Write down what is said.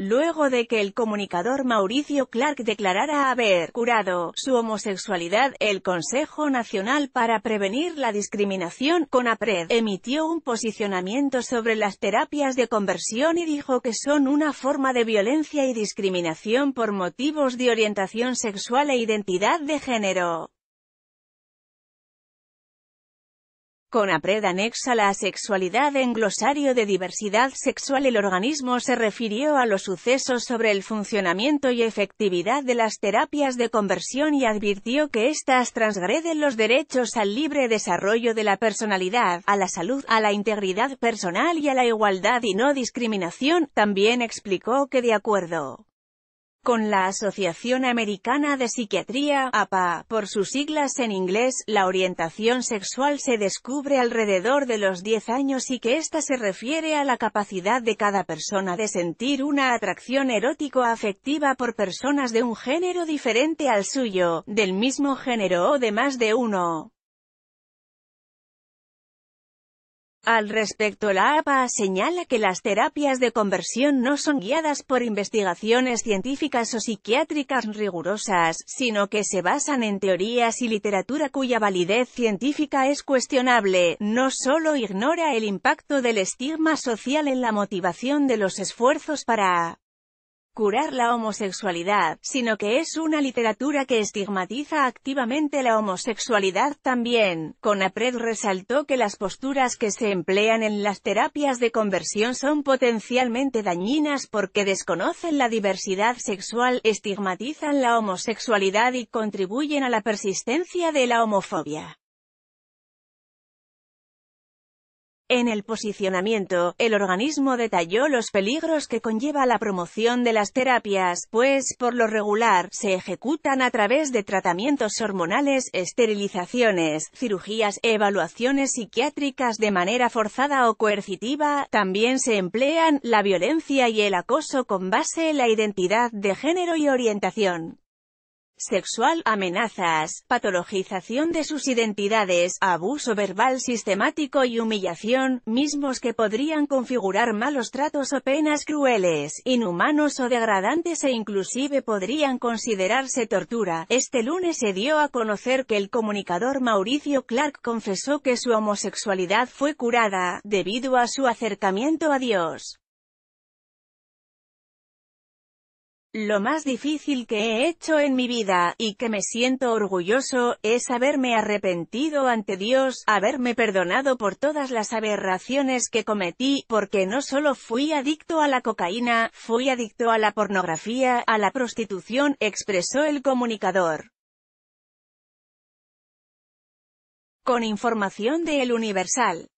Luego de que el comunicador Mauricio Clark declarara haber curado su homosexualidad, el Consejo Nacional para Prevenir la Discriminación, con APRED emitió un posicionamiento sobre las terapias de conversión y dijo que son una forma de violencia y discriminación por motivos de orientación sexual e identidad de género. Con APRED anexa la sexualidad en glosario de diversidad sexual el organismo se refirió a los sucesos sobre el funcionamiento y efectividad de las terapias de conversión y advirtió que éstas transgreden los derechos al libre desarrollo de la personalidad, a la salud, a la integridad personal y a la igualdad y no discriminación, también explicó que de acuerdo con la Asociación Americana de Psiquiatría, APA, por sus siglas en inglés, la orientación sexual se descubre alrededor de los 10 años y que ésta se refiere a la capacidad de cada persona de sentir una atracción erótico-afectiva por personas de un género diferente al suyo, del mismo género o de más de uno. Al respecto la APA señala que las terapias de conversión no son guiadas por investigaciones científicas o psiquiátricas rigurosas, sino que se basan en teorías y literatura cuya validez científica es cuestionable, no solo ignora el impacto del estigma social en la motivación de los esfuerzos para curar la homosexualidad, sino que es una literatura que estigmatiza activamente la homosexualidad también. Conapred resaltó que las posturas que se emplean en las terapias de conversión son potencialmente dañinas porque desconocen la diversidad sexual, estigmatizan la homosexualidad y contribuyen a la persistencia de la homofobia. En el posicionamiento, el organismo detalló los peligros que conlleva la promoción de las terapias, pues, por lo regular, se ejecutan a través de tratamientos hormonales, esterilizaciones, cirugías, evaluaciones psiquiátricas de manera forzada o coercitiva, también se emplean la violencia y el acoso con base en la identidad de género y orientación sexual, amenazas, patologización de sus identidades, abuso verbal sistemático y humillación, mismos que podrían configurar malos tratos o penas crueles, inhumanos o degradantes e inclusive podrían considerarse tortura. Este lunes se dio a conocer que el comunicador Mauricio Clark confesó que su homosexualidad fue curada, debido a su acercamiento a Dios. Lo más difícil que he hecho en mi vida, y que me siento orgulloso, es haberme arrepentido ante Dios, haberme perdonado por todas las aberraciones que cometí, porque no solo fui adicto a la cocaína, fui adicto a la pornografía, a la prostitución, expresó el comunicador. Con información de El Universal.